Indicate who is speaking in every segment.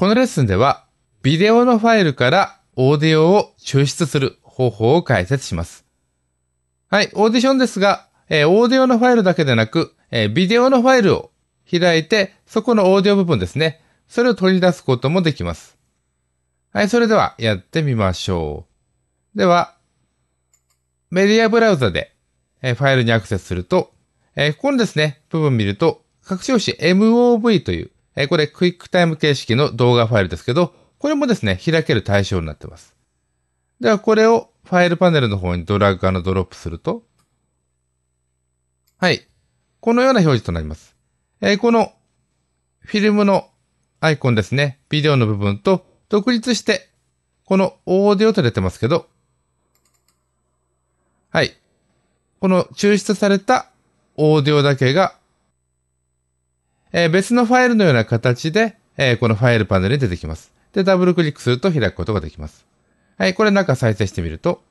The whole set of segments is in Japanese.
Speaker 1: このレッスンでは、ビデオのファイルからオーディオを抽出する方法を解説します。はい、オーディションですが、えー、オーディオのファイルだけでなく、えー、ビデオのファイルを開いて、そこのオーディオ部分ですね。それを取り出すこともできます。はい、それではやってみましょう。では、メディアブラウザで、えー、ファイルにアクセスすると、えー、ここのですね、部分見ると、拡張子 MOV という、えこれクイックタイム形式の動画ファイルですけど、これもですね、開ける対象になってます。ではこれをファイルパネルの方にドラッグドロップすると、はい。このような表示となります。えこのフィルムのアイコンですね、ビデオの部分と独立して、このオーディオと出てますけど、はい。この抽出されたオーディオだけがえー、別のファイルのような形で、えー、このファイルパネルに出てきます。で、ダブルクリックすると開くことができます。はい、これ中再生してみると、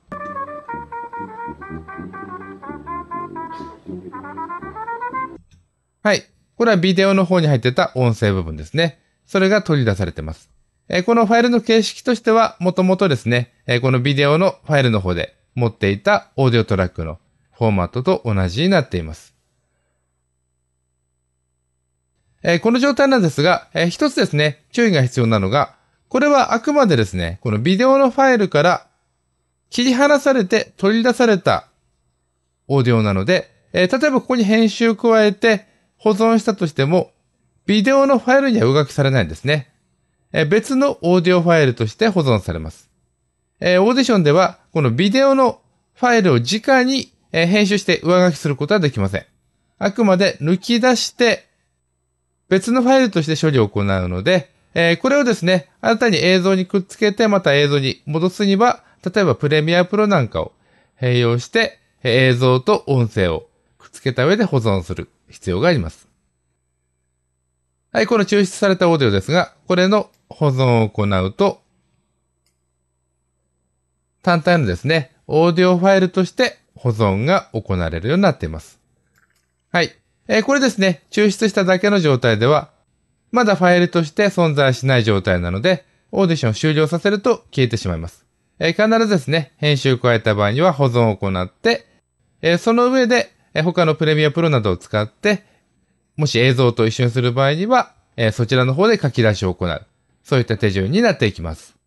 Speaker 1: はい。これはビデオの方に入ってた音声部分ですね。それが取り出されてます。えー、このファイルの形式としては、もともとですね、えー、このビデオのファイルの方で持っていたオーディオトラックのフォーマットと同じになっています。えこの状態なんですが、え一つですね、注意が必要なのが、これはあくまでですね、このビデオのファイルから切り離されて取り出されたオーディオなので、え例えばここに編集を加えて保存したとしても、ビデオのファイルには上書きされないんですね。え別のオーディオファイルとして保存されます。えオーディションでは、このビデオのファイルを直に、え編集して上書きすることはできません。あくまで抜き出して、別のファイルとして処理を行うので、えー、これをですね、新たに映像にくっつけてまた映像に戻すには、例えばプレミアプロなんかを併用して、映像と音声をくっつけた上で保存する必要があります。はい、この抽出されたオーディオですが、これの保存を行うと、単体のですね、オーディオファイルとして保存が行われるようになっています。はい。えー、これですね、抽出しただけの状態では、まだファイルとして存在しない状態なので、オーディションを終了させると消えてしまいます。えー、必ずですね、編集を加えた場合には保存を行って、えー、その上で、え他のプレミアプロなどを使って、もし映像と一緒にする場合には、えそちらの方で書き出しを行う。そういった手順になっていきます。